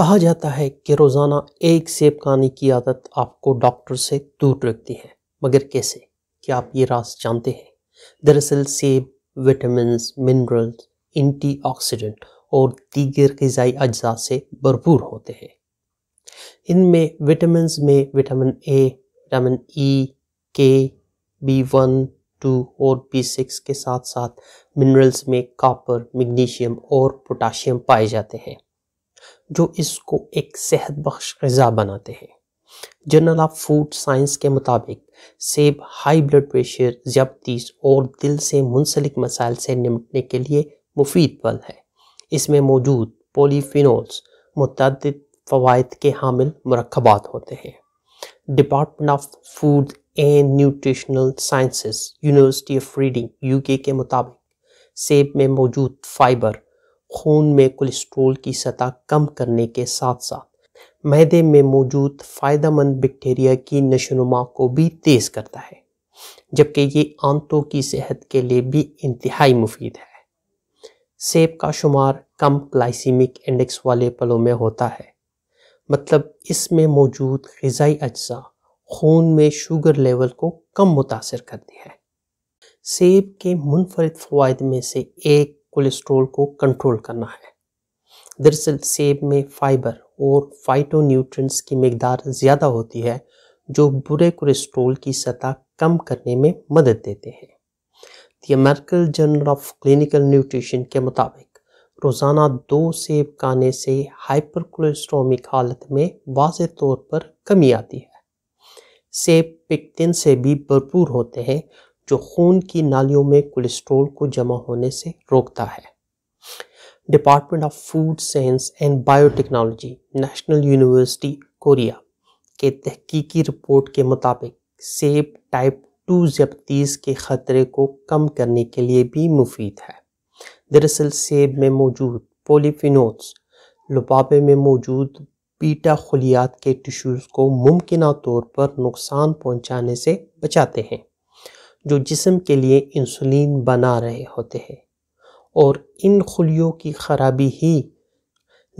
कहा जाता है कि रोज़ाना एक सेब खाने की आदत आपको डॉक्टर से दूर रखती है मगर कैसे क्या आप ये राज जानते हैं दरअसल सेब विटामिन मिनरल्स एंटीऑक्सीडेंट और दीगर गजाई अज्जा से भरपूर होते हैं इनमें विटामिन में vitamin A vitamin E K B one two और बी सिक्स के साथ साथ मिनरल्स में कॉपर मैग्नीशियम और पोटाशियम पाए जाते हैं जो इसको एक सेहत बख्श गज़ा बनाते हैं जर्नल ऑफ फूड साइंस के मुताबिक सेब हाई ब्लड प्रेशर जबतीस और दिल से मुंसलिक मसाइल से निपटने के लिए मुफीद पल है इसमें मौजूद पोलीफिनोल्स मतद फ़वाद के हामिल मरकबात होते हैं department of food and nutritional sciences university of Reading UK के मुताबिक सेब में मौजूद फाइबर खून में कोलेस्ट्रोल की सतह कम करने के साथ साथ मैदे में मौजूद फ़ायदेमंद बैक्टीरिया की नशोनुमा को भी तेज़ करता है जबकि ये आंतों की सेहत के लिए भी इंतहाई मुफीद है सेब का शुमार कम ग्लाइसीमिक इंडेक्स वाले पलों में होता है मतलब इसमें मौजूद गज़ाई अज्जा खून में शुगर लेवल को कम मुतासर करती है सेब के मुनफरद फ़वाद में से एक कोलेस्ट्रोल को कंट्रोल करना है दरअसल सेब में फाइबर और फाइटोन्यूट्रिएंट्स की मकदार ज़्यादा होती है जो बुरे कोलेस्ट्रोल की सतह कम करने में मदद देते हैं the American journal of clinical nutrition के मुताबिक रोज़ाना दो सेब खाने से हाइपर कोलेस्ट्रोमिक हालत में वाज तौर पर कमी आती है सेब पिक्टिन से भी भरपूर होते हैं जो खून की नालियों में कोलेस्ट्रोल को जमा होने से रोकता है department of food science and biotechnology national university Korea के तहकीकी रिपोर्ट के मुताबिक सेब टाइप टू जबतीस के ख़तरे को कम करने के लिए भी मुफीद है दरअसल सेब में मौजूद पोलिफिनोस लुबाबे में मौजूद पीटा खलियात के टिश्यूज़ को मुमकिन तौर पर नुकसान पहुंचाने से बचाते हैं जो जिसम के लिए इंसुलिन बना रहे होते हैं और इन खुलियों की खराबी ही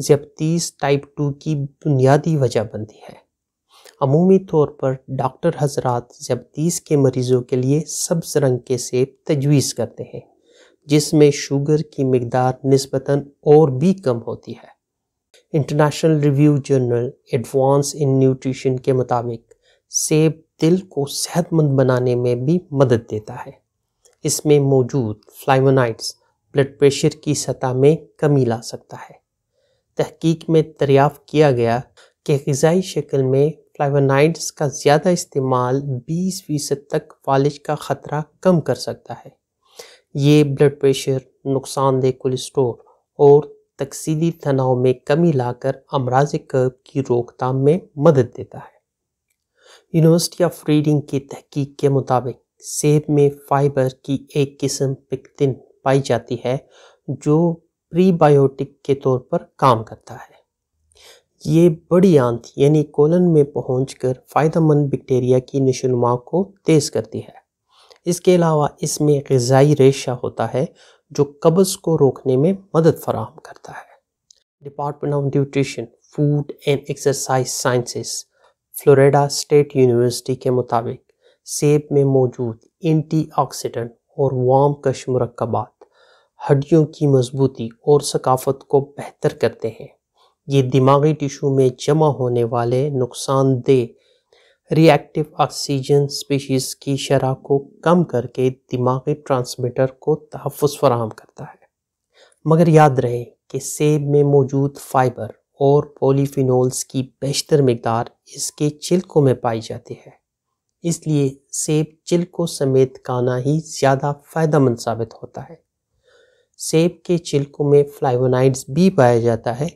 जबतीस टाइप टू की बुनियादी वजह बनती है अमूमी तौर पर डॉक्टर हजरात जबतीस के मरीज़ों के लिए सब्ज़ रंग के सेब तजवीज़ करते हैं जिसमें शुगर की मकदार नस्बता और भी कम होती है international review journal advance in nutrition के मुताबिक सेब दिल को सेहतमंद बनाने में भी मदद देता है इसमें मौजूद फ्लाइवोनाइड्स ब्लड प्रेशर की सतह में कमी ला सकता है तहकीक में दरियाफ़ किया गया कि गज़ाई शक्ल में फ्लाइवोनाइड्स का ज़्यादा इस्तेमाल 20 फीसद तक फालिश का ख़तरा कम कर सकता है ये ब्लड प्रेशर नुकसानदेह कोलेस्ट्रोल और तकसीदी तनाव में कमी लाकर अमराज कर्ब की रोकथाम में मदद देता है यूनिवर्सिटी ऑफ रीडिंग की तहकीक के मुताबिक सेब में फाइबर की एक किस्म पिक्टिन पाई जाती है जो प्रीबायोटिक के तौर पर काम करता है ये बड़ी आंत यानी कोलन में पहुंचकर फ़ायदेमंद बैक्टीरिया की नशोनुमा को तेज़ करती है इसके अलावा इसमें गज़ाई रेशा होता है जो कब्ज़ को रोकने में मदद फराहम करता है department of nutrition food and exercise sciences Florida state university के मुताबिक सेब में मौजूद एंटी और वाम कश मरकबात हड्डियों की मजबूती और सकाफत को बेहतर करते हैं ये दिमागी टिशू में जमा होने वाले नुकसानदेह रिएक्टिव ऑक्सीजन स्पीशीज़ की शरह को कम करके दिमागी ट्रांसमीटर को तहफ़ फराहम करता है मगर याद रहे कि सेब में मौजूद फाइबर और पोलीफिनोल्स की बेशतर मकदार इसके चिल्कों में पाई जाती है इसलिए सेब चिल्कों समेत खाना ही ज़्यादा फ़ायदा मंद साबित होता है सेब के चिल्कों में फ्लाइवोनाइड्स भी पाया जाता है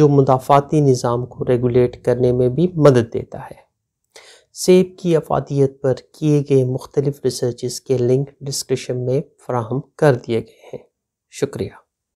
जो मुदाफ़ाती निज़ाम को रेगुलेट करने में भी मदद देता है सेब की अफादियत पर किए गए मुख्तलिफ रिसर्च के लिंक डिस्क्रिप्शन में फ्राहम कर दिए गए हैं शुक्रिया